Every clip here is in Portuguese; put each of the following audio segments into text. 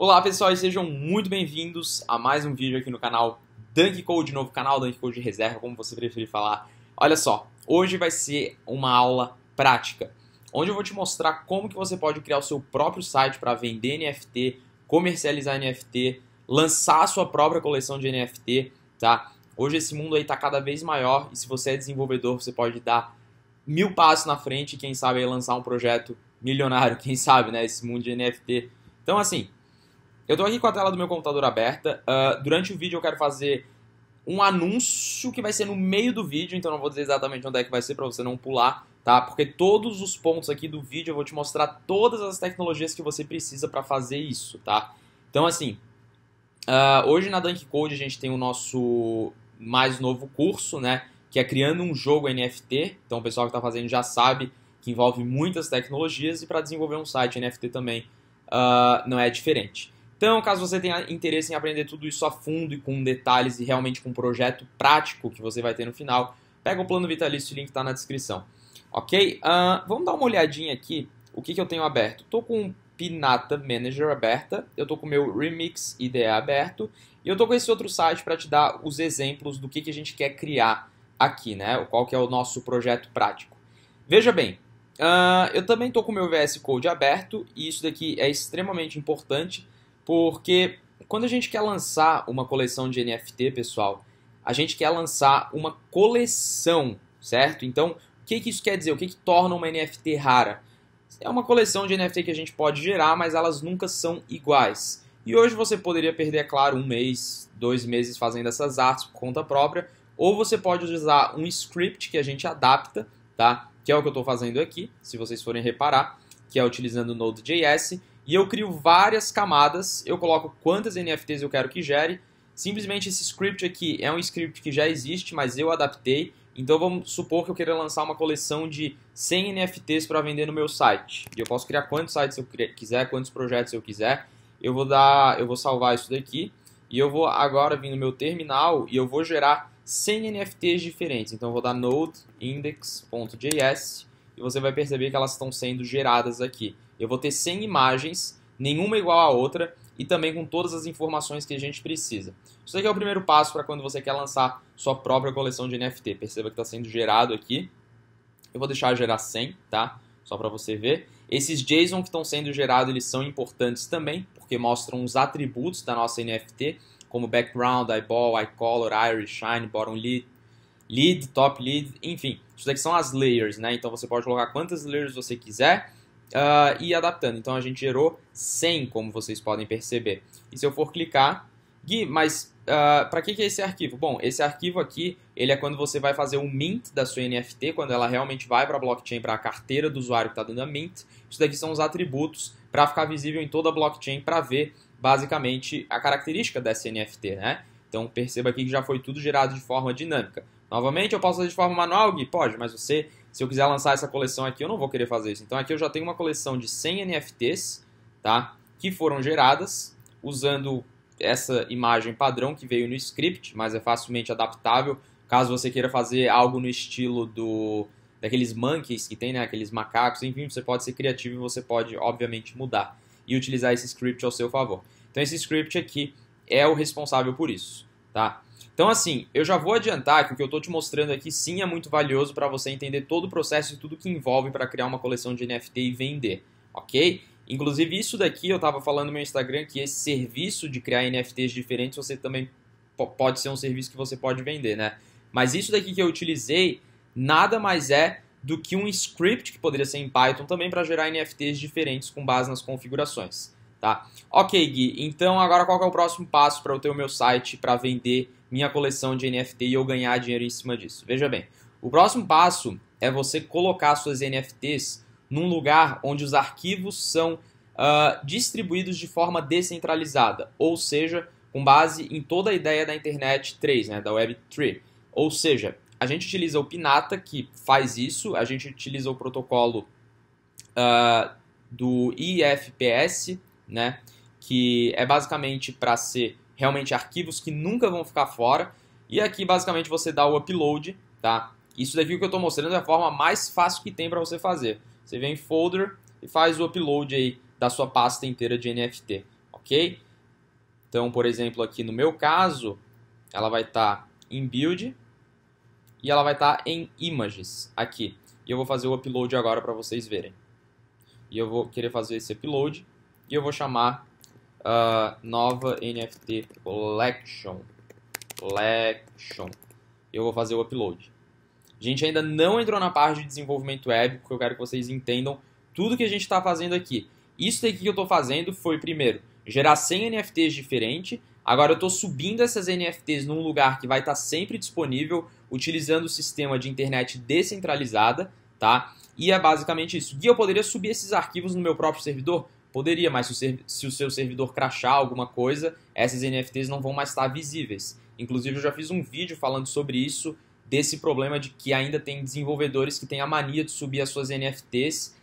Olá pessoal e sejam muito bem-vindos a mais um vídeo aqui no canal Dunk Code, novo canal Dunk Code de reserva, como você preferir falar. Olha só, hoje vai ser uma aula prática, onde eu vou te mostrar como que você pode criar o seu próprio site para vender NFT, comercializar NFT, lançar a sua própria coleção de NFT, tá? Hoje esse mundo aí tá cada vez maior e se você é desenvolvedor, você pode dar mil passos na frente e quem sabe aí lançar um projeto milionário, quem sabe, né, esse mundo de NFT. Então assim, eu estou aqui com a tela do meu computador aberta. Uh, durante o vídeo eu quero fazer um anúncio que vai ser no meio do vídeo, então não vou dizer exatamente onde é que vai ser para você não pular, tá? Porque todos os pontos aqui do vídeo eu vou te mostrar todas as tecnologias que você precisa para fazer isso, tá? Então assim, uh, hoje na Dunk Code a gente tem o nosso mais novo curso, né? Que é criando um jogo NFT. Então o pessoal que está fazendo já sabe que envolve muitas tecnologias e para desenvolver um site NFT também uh, não é diferente. Então, caso você tenha interesse em aprender tudo isso a fundo e com detalhes e realmente com um projeto prático que você vai ter no final, pega o plano vitalício, o link está na descrição. Ok? Uh, vamos dar uma olhadinha aqui o que, que eu tenho aberto. Estou com o Pinata Manager aberta, eu estou com o meu Remix IDE aberto e eu estou com esse outro site para te dar os exemplos do que, que a gente quer criar aqui, né? Qual que é o nosso projeto prático. Veja bem, uh, eu também estou com o meu VS Code aberto e isso daqui é extremamente importante porque quando a gente quer lançar uma coleção de NFT, pessoal, a gente quer lançar uma coleção, certo? Então, o que, que isso quer dizer? O que, que torna uma NFT rara? É uma coleção de NFT que a gente pode gerar, mas elas nunca são iguais. E hoje você poderia perder, é claro, um mês, dois meses fazendo essas artes por conta própria, ou você pode usar um script que a gente adapta, tá? Que é o que eu estou fazendo aqui, se vocês forem reparar, que é utilizando Node.js e eu crio várias camadas, eu coloco quantas NFTs eu quero que gere. Simplesmente esse script aqui é um script que já existe, mas eu adaptei. Então vamos supor que eu queira lançar uma coleção de 100 NFTs para vender no meu site. E eu posso criar quantos sites eu quiser, quantos projetos eu quiser. Eu vou dar, eu vou salvar isso daqui e eu vou agora vir no meu terminal e eu vou gerar 100 NFTs diferentes. Então eu vou dar node index.js e você vai perceber que elas estão sendo geradas aqui. Eu vou ter 100 imagens, nenhuma igual à outra, e também com todas as informações que a gente precisa. Isso aqui é o primeiro passo para quando você quer lançar sua própria coleção de NFT. Perceba que está sendo gerado aqui. Eu vou deixar gerar 100, tá? Só para você ver. Esses JSON que estão sendo gerados, eles são importantes também, porque mostram os atributos da nossa NFT, como background, eyeball, eye color, iris, shine, bottom lead, lead, top lead, enfim. Isso daqui são as layers, né? Então você pode colocar quantas layers você quiser uh, e adaptando. Então a gente gerou 100, como vocês podem perceber. E se eu for clicar, Gui, mas uh, ah, para que, que é esse arquivo? Bom, esse arquivo aqui, ele é quando você vai fazer o um mint da sua NFT, quando ela realmente vai para a blockchain, para a carteira do usuário que está dando a mint. Isso daqui são os atributos para ficar visível em toda a blockchain para ver basicamente a característica dessa NFT, né? Então perceba aqui que já foi tudo gerado de forma dinâmica. Novamente, eu posso fazer de forma manual, Gui? Pode, mas você se eu quiser lançar essa coleção aqui, eu não vou querer fazer isso. Então aqui eu já tenho uma coleção de 100 NFTs, tá? Que foram geradas usando essa imagem padrão que veio no script, mas é facilmente adaptável caso você queira fazer algo no estilo do daqueles monkeys que tem, né, aqueles macacos, enfim, você pode ser criativo e você pode obviamente mudar e utilizar esse script ao seu favor. Então esse script aqui é o responsável por isso, tá? Então, assim, eu já vou adiantar que o que eu estou te mostrando aqui sim é muito valioso para você entender todo o processo e tudo que envolve para criar uma coleção de NFT e vender, ok? Inclusive, isso daqui eu estava falando no meu Instagram que esse serviço de criar NFTs diferentes você também pode ser um serviço que você pode vender, né? Mas isso daqui que eu utilizei nada mais é do que um script que poderia ser em Python também para gerar NFTs diferentes com base nas configurações tá? Ok, Gui, então agora qual é o próximo passo para eu ter o meu site para vender minha coleção de NFT e eu ganhar dinheiro em cima disso? Veja bem, o próximo passo é você colocar suas NFTs num lugar onde os arquivos são uh, distribuídos de forma descentralizada, ou seja, com base em toda a ideia da internet 3, né, da Web3. Ou seja, a gente utiliza o Pinata, que faz isso, a gente utiliza o protocolo uh, do IFPS, né? Que é basicamente para ser realmente arquivos que nunca vão ficar fora. E aqui basicamente você dá o upload, tá? Isso daqui é que eu estou mostrando é a forma mais fácil que tem para você fazer. Você vem em folder e faz o upload aí da sua pasta inteira de NFT, ok? Então, por exemplo, aqui no meu caso, ela vai estar tá em build e ela vai estar tá em images aqui. E eu vou fazer o upload agora para vocês verem. E eu vou querer fazer esse upload e eu vou chamar uh, nova NFT collection. Collection. Eu vou fazer o upload. A gente ainda não entrou na parte de desenvolvimento web, porque eu quero que vocês entendam tudo que a gente está fazendo aqui. Isso daqui que eu estou fazendo foi, primeiro, gerar 100 NFTs diferentes. Agora eu estou subindo essas NFTs num lugar que vai estar tá sempre disponível, utilizando o sistema de internet descentralizada, tá? E é basicamente isso. e eu poderia subir esses arquivos no meu próprio servidor? Poderia, mas se o, seu servidor crachar alguma coisa, essas NFTs não vão mais estar visíveis. Inclusive, eu já fiz um vídeo falando sobre isso, desse problema de que ainda tem desenvolvedores que têm a mania de subir as suas NFTs.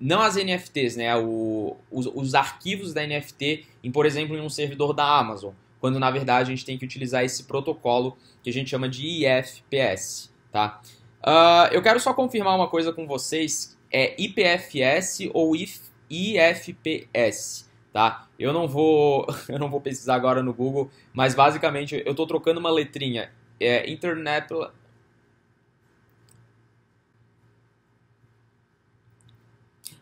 não as NFTs, né? O, os, os arquivos da NFT, em, por exemplo, em um servidor da Amazon, quando na verdade a gente tem que utilizar esse protocolo que a gente chama de IFPS, tá? Uh, eu quero só confirmar uma coisa com vocês. É IPFS ou IF, IFPS, tá? Eu não vou, eu não vou pesquisar agora no Google, mas basicamente eu estou trocando uma letrinha, é Internet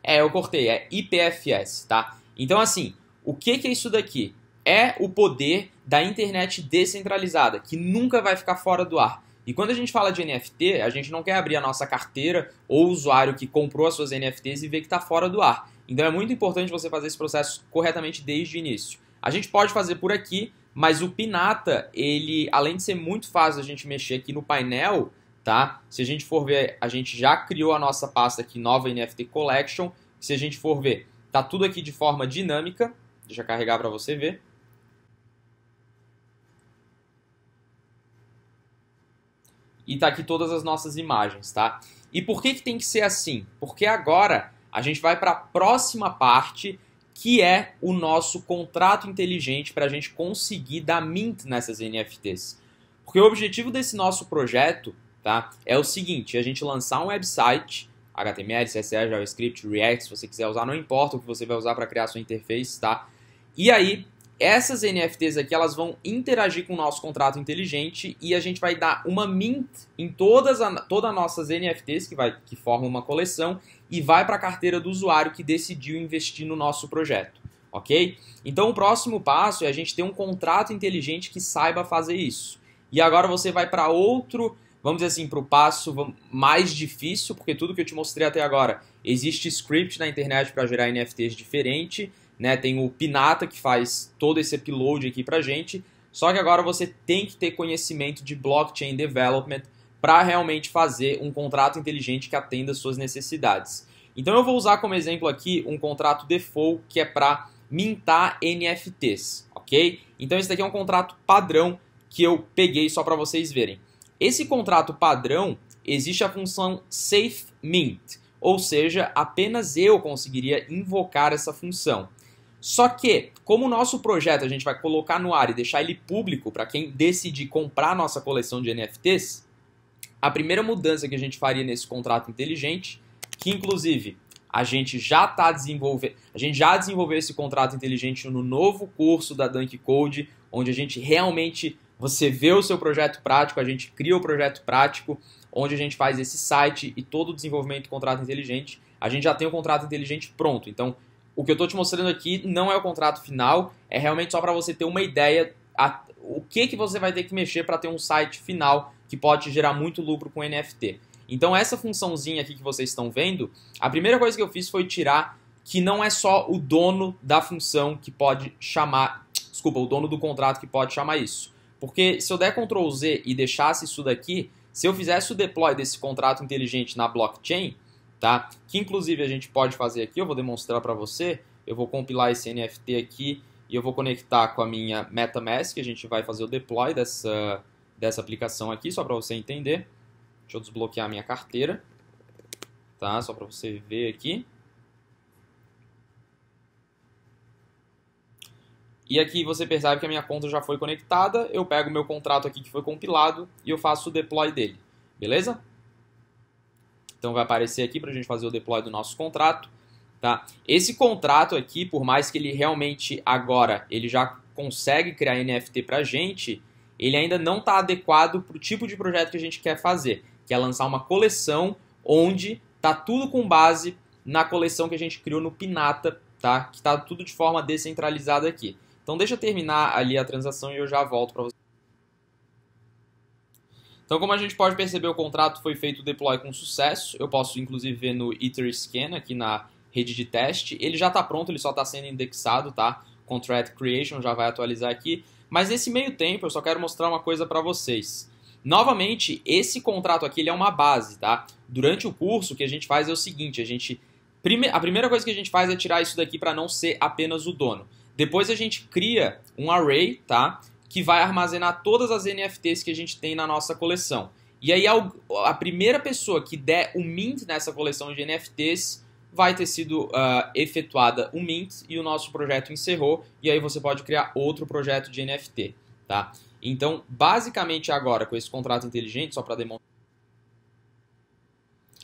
É, eu cortei, é IPFS, tá? Então assim, o que que é isso daqui? É o poder da internet descentralizada, que nunca vai ficar fora do ar. E quando a gente fala de NFT, a gente não quer abrir a nossa carteira ou o usuário que comprou as suas NFTs e ver que está fora do ar. Então é muito importante você fazer esse processo corretamente desde o início. A gente pode fazer por aqui, mas o Pinata, ele, além de ser muito fácil a gente mexer aqui no painel, tá? Se a gente for ver, a gente já criou a nossa pasta aqui, nova NFT Collection. Se a gente for ver, tá tudo aqui de forma dinâmica. Deixa eu carregar para você ver. E tá aqui todas as nossas imagens, tá? E por que, que tem que ser assim? Porque agora a gente vai para a próxima parte, que é o nosso contrato inteligente para a gente conseguir dar mint nessas NFTs. Porque o objetivo desse nosso projeto tá, é o seguinte: a gente lançar um website, HTML, CSS, JavaScript, React, se você quiser usar, não importa o que você vai usar para criar sua interface, tá? E aí essas NFTs aqui elas vão interagir com o nosso contrato inteligente e a gente vai dar uma mint em todas, a, todas as nossas NFTs que, vai, que formam uma coleção e vai para a carteira do usuário que decidiu investir no nosso projeto, ok? Então o próximo passo é a gente ter um contrato inteligente que saiba fazer isso. E agora você vai para outro vamos dizer assim, para o passo mais difícil, porque tudo que eu te mostrei até agora existe script na internet para gerar NFTs diferente né? Tem o Pinata que faz todo esse upload aqui pra gente. Só que agora você tem que ter conhecimento de blockchain development para realmente fazer um contrato inteligente que atenda às suas necessidades. Então eu vou usar como exemplo aqui um contrato default que é para mintar NFTs, ok? Então esse daqui é um contrato padrão que eu peguei só para vocês verem. Esse contrato padrão existe a função safe mint, ou seja, apenas eu conseguiria invocar essa função. Só que, como o nosso projeto a gente vai colocar no ar e deixar ele público para quem decidir comprar a nossa coleção de NFTs, a primeira mudança que a gente faria nesse contrato inteligente, que inclusive a gente já está desenvolvendo, a gente já desenvolveu esse contrato inteligente no novo curso da Dunk Code, onde a gente realmente você vê o seu projeto prático, a gente cria o projeto prático, onde a gente faz esse site e todo o desenvolvimento do contrato inteligente. A gente já tem o contrato inteligente pronto. Então, o que eu estou te mostrando aqui não é o contrato final, é realmente só para você ter uma ideia a, o que, que você vai ter que mexer para ter um site final que pode gerar muito lucro com NFT. Então essa funçãozinha aqui que vocês estão vendo, a primeira coisa que eu fiz foi tirar que não é só o dono da função que pode chamar, desculpa, o dono do contrato que pode chamar isso. Porque se eu der Ctrl Z e deixasse isso daqui, se eu fizesse o deploy desse contrato inteligente na blockchain, tá? Que inclusive a gente pode fazer aqui, eu vou demonstrar para você. Eu vou compilar esse NFT aqui e eu vou conectar com a minha MetaMask, a gente vai fazer o deploy dessa, dessa aplicação aqui, só para você entender. Deixa eu desbloquear a minha carteira, tá? Só para você ver aqui. E aqui você percebe que a minha conta já foi conectada, eu pego o meu contrato aqui que foi compilado e eu faço o deploy dele, beleza? Então vai aparecer aqui para a gente fazer o deploy do nosso contrato. Tá? Esse contrato aqui, por mais que ele realmente agora ele já consegue criar NFT para a gente, ele ainda não está adequado para o tipo de projeto que a gente quer fazer, que é lançar uma coleção onde tá tudo com base na coleção que a gente criou no Pinata, tá? Que tá tudo de forma descentralizada aqui. Então deixa eu terminar ali a transação e eu já volto para você. Então, como a gente pode perceber, o contrato foi feito o deploy com sucesso. Eu posso, inclusive, ver no Etherscan aqui na rede de teste. Ele já está pronto, ele só está sendo indexado, tá? Contract Creation já vai atualizar aqui. Mas nesse meio tempo, eu só quero mostrar uma coisa para vocês. Novamente, esse contrato aqui ele é uma base, tá? Durante o curso, o que a gente faz é o seguinte: a gente a primeira coisa que a gente faz é tirar isso daqui para não ser apenas o dono. Depois a gente cria um array, tá? que vai armazenar todas as NFTs que a gente tem na nossa coleção. E aí a primeira pessoa que der o um mint nessa coleção de NFTs vai ter sido uh, efetuada o um mint e o nosso projeto encerrou e aí você pode criar outro projeto de NFT, tá? Então, basicamente agora com esse contrato inteligente, só para demonstrar,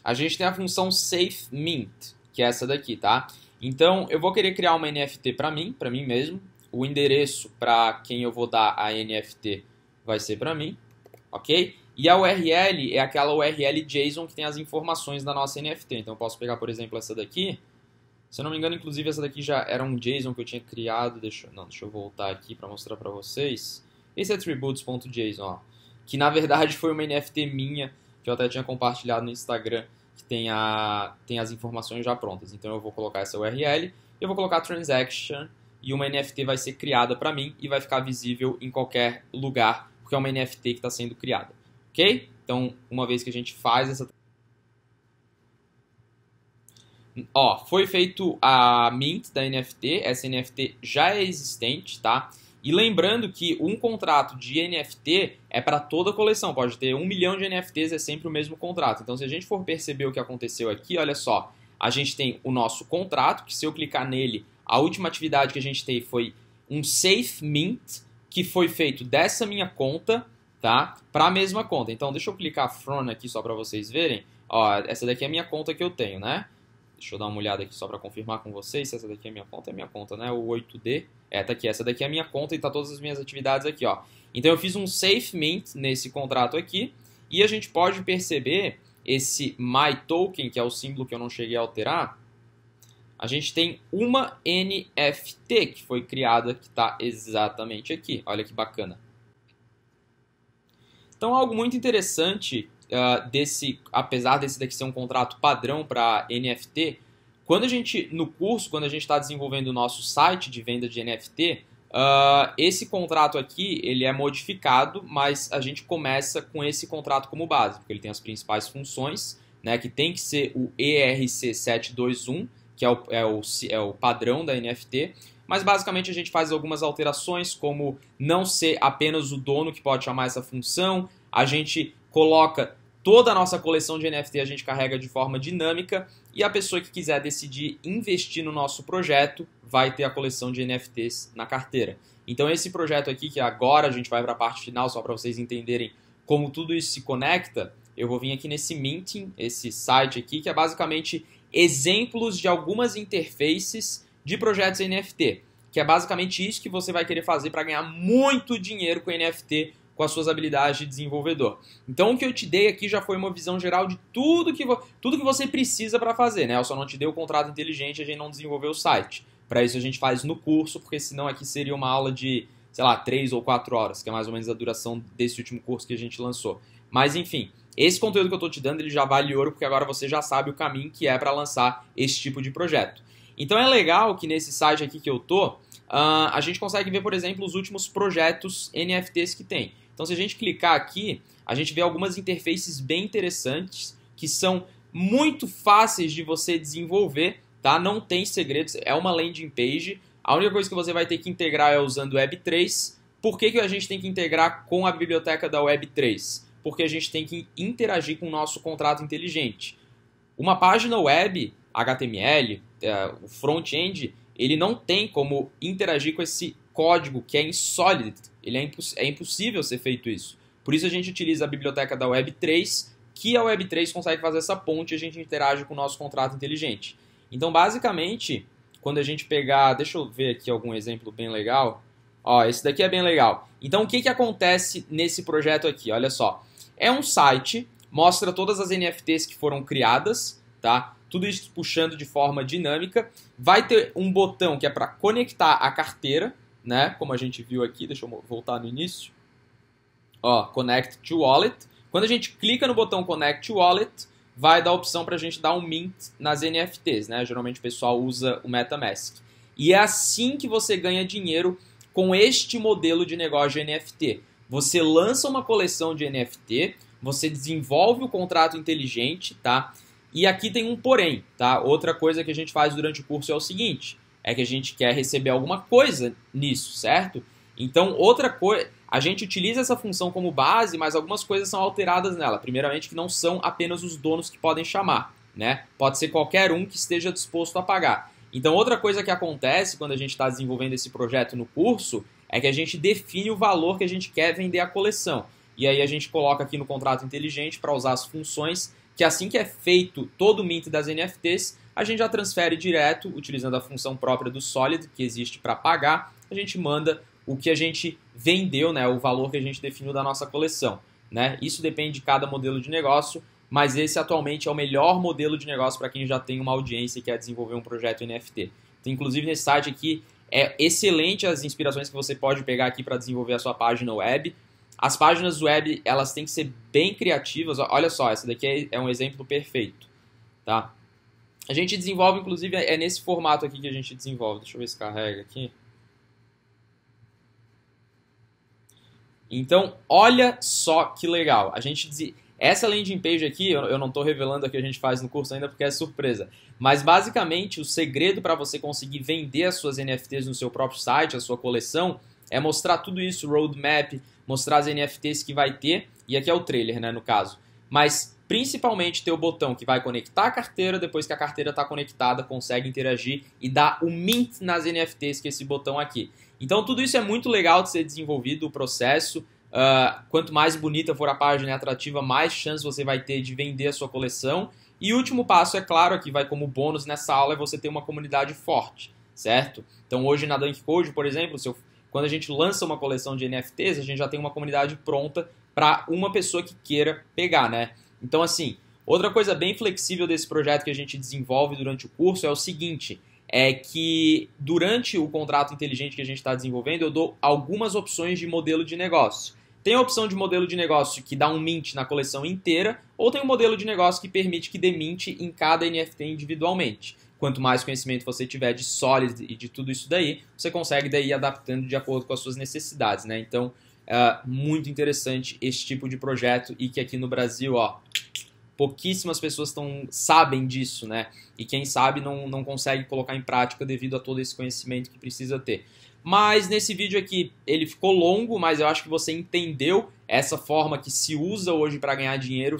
a gente tem a função safe mint, que é essa daqui, tá? Então, eu vou querer criar uma NFT para mim, para mim mesmo, o endereço para quem eu vou dar a NFT vai ser para mim, ok? E a URL é aquela URL JSON que tem as informações da nossa NFT. Então eu posso pegar, por exemplo, essa daqui. Se eu não me engano, inclusive, essa daqui já era um JSON que eu tinha criado. Deixa, não, deixa eu voltar aqui para mostrar para vocês. Esse é attributes.json, ó, que na verdade foi uma NFT minha, que eu até tinha compartilhado no Instagram, que tem, a, tem as informações já prontas. Então eu vou colocar essa URL, eu vou colocar transaction e uma NFT vai ser criada para mim e vai ficar visível em qualquer lugar, porque é uma NFT que está sendo criada, ok? Então, uma vez que a gente faz essa... Ó, foi feito a mint da NFT, essa NFT já é existente, tá? E lembrando que um contrato de NFT é para toda a coleção, pode ter um milhão de NFTs, é sempre o mesmo contrato. Então, se a gente for perceber o que aconteceu aqui, olha só, a gente tem o nosso contrato, que se eu clicar nele, a última atividade que a gente teve foi um safe mint, que foi feito dessa minha conta, tá? Para a mesma conta. Então, deixa eu clicar from aqui só para vocês verem. Ó, essa daqui é a minha conta que eu tenho, né? Deixa eu dar uma olhada aqui só para confirmar com vocês se essa daqui é minha conta. É minha conta, né? O 8D. É, tá aqui. Essa daqui é a minha conta e tá todas as minhas atividades aqui, ó. Então, eu fiz um safe mint nesse contrato aqui e a gente pode perceber esse my token, que é o símbolo que eu não cheguei a alterar, a gente tem uma NFT que foi criada, que está exatamente aqui. Olha que bacana. Então, algo muito interessante uh, desse, apesar desse daqui ser um contrato padrão para NFT, quando a gente, no curso, quando a gente está desenvolvendo o nosso site de venda de NFT, uh, ah, esse contrato aqui, ele é modificado, mas a gente começa com esse contrato como base, porque ele tem as principais funções, né, que tem que ser o ERC721, que é o, é o, é o padrão da NFT, mas basicamente a gente faz algumas alterações, como não ser apenas o dono que pode chamar essa função, a gente coloca toda a nossa coleção de NFT, a gente carrega de forma dinâmica e a pessoa que quiser decidir investir no nosso projeto vai ter a coleção de NFTs na carteira. Então esse projeto aqui, que agora a gente vai para a parte final, só para vocês entenderem como tudo isso se conecta, eu vou vir aqui nesse Minting, esse site aqui, que é basicamente exemplos de algumas interfaces de projetos NFT, que é basicamente isso que você vai querer fazer para ganhar muito dinheiro com NFT com as suas habilidades de desenvolvedor. Então o que eu te dei aqui já foi uma visão geral de tudo que, tudo que você precisa para fazer, né? Eu só não te dei o contrato inteligente, a gente não desenvolveu o site. Para isso a gente faz no curso, porque senão aqui seria uma aula de, sei lá, 3 ou 4 horas, que é mais ou menos a duração desse último curso que a gente lançou. Mas enfim, esse conteúdo que eu estou te dando ele já vale ouro porque agora você já sabe o caminho que é para lançar esse tipo de projeto. Então é legal que nesse site aqui que eu tô, uh, a gente consegue ver, por exemplo, os últimos projetos NFTs que tem. Então se a gente clicar aqui, a gente vê algumas interfaces bem interessantes que são muito fáceis de você desenvolver, tá? Não tem segredos, é uma landing page. A única coisa que você vai ter que integrar é usando Web3. Por que, que a gente tem que integrar com a biblioteca da Web3? porque a gente tem que interagir com o nosso contrato inteligente. Uma página web, HTML, é, o front-end, ele não tem como interagir com esse código que é insólito. Ele é, imposs é impossível ser feito isso. Por isso a gente utiliza a biblioteca da Web3, que a Web3 consegue fazer essa ponte e a gente interage com o nosso contrato inteligente. Então, basicamente, quando a gente pegar. Deixa eu ver aqui algum exemplo bem legal. Ó, esse daqui é bem legal. Então, o que, que acontece nesse projeto aqui? Olha só. É um site, mostra todas as NFTs que foram criadas, tá? Tudo isso puxando de forma dinâmica. Vai ter um botão que é para conectar a carteira, né? Como a gente viu aqui, deixa eu voltar no início. Ó, Connect to Wallet. Quando a gente clica no botão Connect to Wallet, vai dar a opção para a gente dar um mint nas NFTs, né? Geralmente o pessoal usa o MetaMask. E é assim que você ganha dinheiro com este modelo de negócio de NFT. Você lança uma coleção de NFT, você desenvolve o contrato inteligente, tá? E aqui tem um porém, tá? Outra coisa que a gente faz durante o curso é o seguinte: é que a gente quer receber alguma coisa nisso, certo? Então, outra coisa, a gente utiliza essa função como base, mas algumas coisas são alteradas nela. Primeiramente, que não são apenas os donos que podem chamar, né? Pode ser qualquer um que esteja disposto a pagar. Então, outra coisa que acontece quando a gente está desenvolvendo esse projeto no curso é que a gente define o valor que a gente quer vender a coleção. E aí a gente coloca aqui no contrato inteligente para usar as funções, que assim que é feito todo o mint das NFTs, a gente já transfere direto, utilizando a função própria do Solid, que existe para pagar, a gente manda o que a gente vendeu, né, o valor que a gente definiu da nossa coleção. Né? Isso depende de cada modelo de negócio, mas esse atualmente é o melhor modelo de negócio para quem já tem uma audiência e quer desenvolver um projeto NFT. Então, inclusive nesse site aqui é excelente as inspirações que você pode pegar aqui para desenvolver a sua página web. As páginas web, elas têm que ser bem criativas. Olha só, essa daqui é, é um exemplo perfeito, tá? A gente desenvolve, inclusive, é, é nesse formato aqui que a gente desenvolve. Deixa eu ver se carrega aqui. Então, olha só que legal. A gente essa landing page aqui, eu, eu não estou revelando o que a gente faz no curso ainda porque é surpresa. Mas basicamente o segredo para você conseguir vender as suas NFTs no seu próprio site, a sua coleção, é mostrar tudo isso, roadmap, mostrar as NFTs que vai ter, e aqui é o trailer, né, no caso. Mas principalmente ter o botão que vai conectar a carteira, depois que a carteira está conectada, consegue interagir e dar o mint nas NFTs que é esse botão aqui. Então tudo isso é muito legal de ser desenvolvido, o processo, Uh, quanto mais bonita for a página e atrativa, mais chance você vai ter de vender a sua coleção. E o último passo, é claro, aqui vai como bônus nessa aula, é você ter uma comunidade forte, certo? Então hoje na Dunk Code, por exemplo, se eu, quando a gente lança uma coleção de NFTs, a gente já tem uma comunidade pronta para uma pessoa que queira pegar, né? Então assim, outra coisa bem flexível desse projeto que a gente desenvolve durante o curso é o seguinte, é que durante o contrato inteligente que a gente está desenvolvendo, eu dou algumas opções de modelo de negócio. Tem a opção de modelo de negócio que dá um mint na coleção inteira, ou tem um modelo de negócio que permite que dê mint em cada NFT individualmente. Quanto mais conhecimento você tiver de sólido e de tudo isso daí, você consegue daí adaptando de acordo com as suas necessidades, né? Então, é muito interessante esse tipo de projeto e que aqui no Brasil, ó, pouquíssimas pessoas tão, sabem disso, né? E quem sabe não, não consegue colocar em prática devido a todo esse conhecimento que precisa ter. Mas nesse vídeo aqui ele ficou longo, mas eu acho que você entendeu essa forma que se usa hoje para ganhar dinheiro,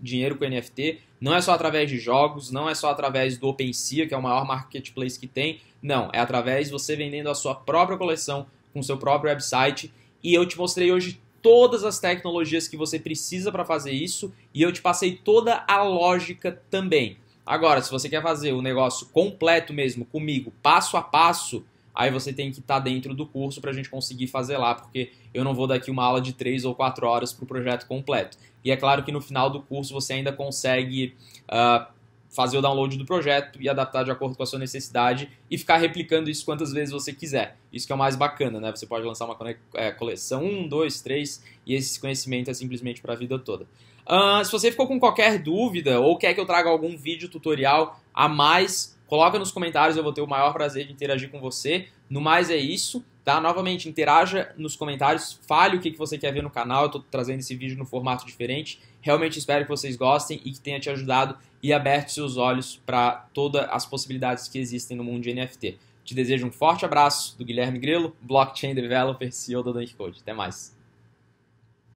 dinheiro com NFT. Não é só através de jogos, não é só através do OpenSea, que é o maior marketplace que tem. Não, é através de você vendendo a sua própria coleção com seu próprio website. E eu te mostrei hoje todas as tecnologias que você precisa para fazer isso e eu te passei toda a lógica também. Agora, se você quer fazer o negócio completo mesmo comigo, passo a passo, aí você tem que estar tá dentro do curso para a gente conseguir fazer lá, porque eu não vou dar aqui uma aula de três ou quatro horas para o projeto completo. E é claro que no final do curso você ainda consegue uh, fazer o download do projeto e adaptar de acordo com a sua necessidade e ficar replicando isso quantas vezes você quiser. Isso que é o mais bacana, né? Você pode lançar uma é, coleção 1, 2, 3 e esse conhecimento é simplesmente para a vida toda. Uh, se você ficou com qualquer dúvida ou quer que eu traga algum vídeo tutorial a mais, coloca nos comentários, eu vou ter o maior prazer de interagir com você. No mais é isso. Tá? Novamente, interaja nos comentários, fale o que, que você quer ver no canal. Eu estou trazendo esse vídeo no formato diferente. Realmente espero que vocês gostem e que tenha te ajudado e aberto seus olhos para todas as possibilidades que existem no mundo de NFT. Te desejo um forte abraço do Guilherme Grelo, Blockchain Developer, CEO da Dunk Code. Até mais.